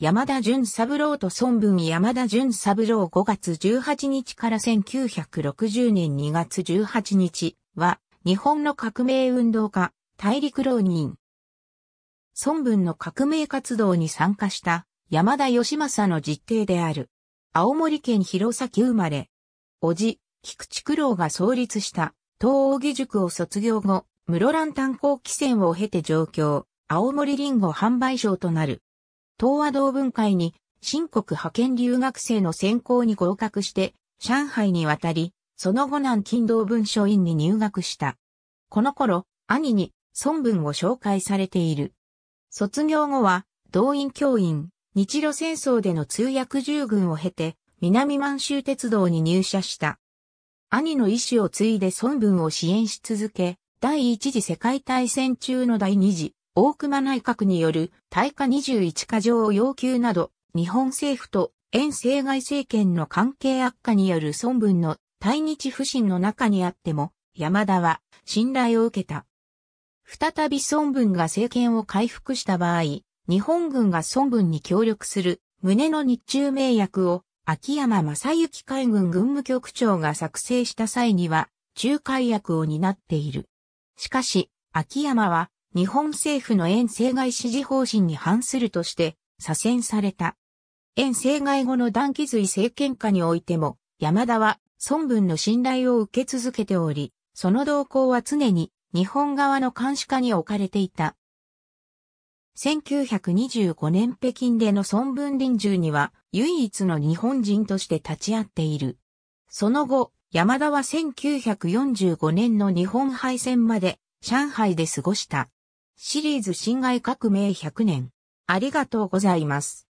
山田淳三郎と孫文山田淳三郎5月18日から1960年2月18日は、日本の革命運動家、大陸浪人。孫文の革命活動に参加した山田義政の実弟である。青森県弘前生まれ。叔父、菊池九郎が創立した東大義塾を卒業後、室蘭炭鉱汽船を経て上京、青森リンゴ販売所となる。東和同文会に、新国派遣留学生の専攻に合格して、上海に渡り、その後南京同文書院に入学した。この頃、兄に孫文を紹介されている。卒業後は、動員教員、日露戦争での通訳従軍を経て、南満州鉄道に入社した。兄の意思を継いで孫文を支援し続け、第一次世界大戦中の第二次大熊内閣による対価21課条要求など、日本政府と遠征外政権の関係悪化による孫文の対日不信の中にあっても、山田は信頼を受けた。再び孫文が政権を回復した場合、日本軍が孫文に協力する旨の日中名約を秋山正幸海軍軍務局長が作成した際には仲介役を担っている。しかし、秋山は日本政府の遠征外支持方針に反するとして左遷された。遠征外後の断気髄政権下においても、山田は孫文の信頼を受け続けており、その動向は常に日本側の監視下に置かれていた。1925年北京での孫文臨終には唯一の日本人として立ち会っている。その後、山田は1945年の日本敗戦まで上海で過ごした。シリーズ侵害革命100年。ありがとうございます。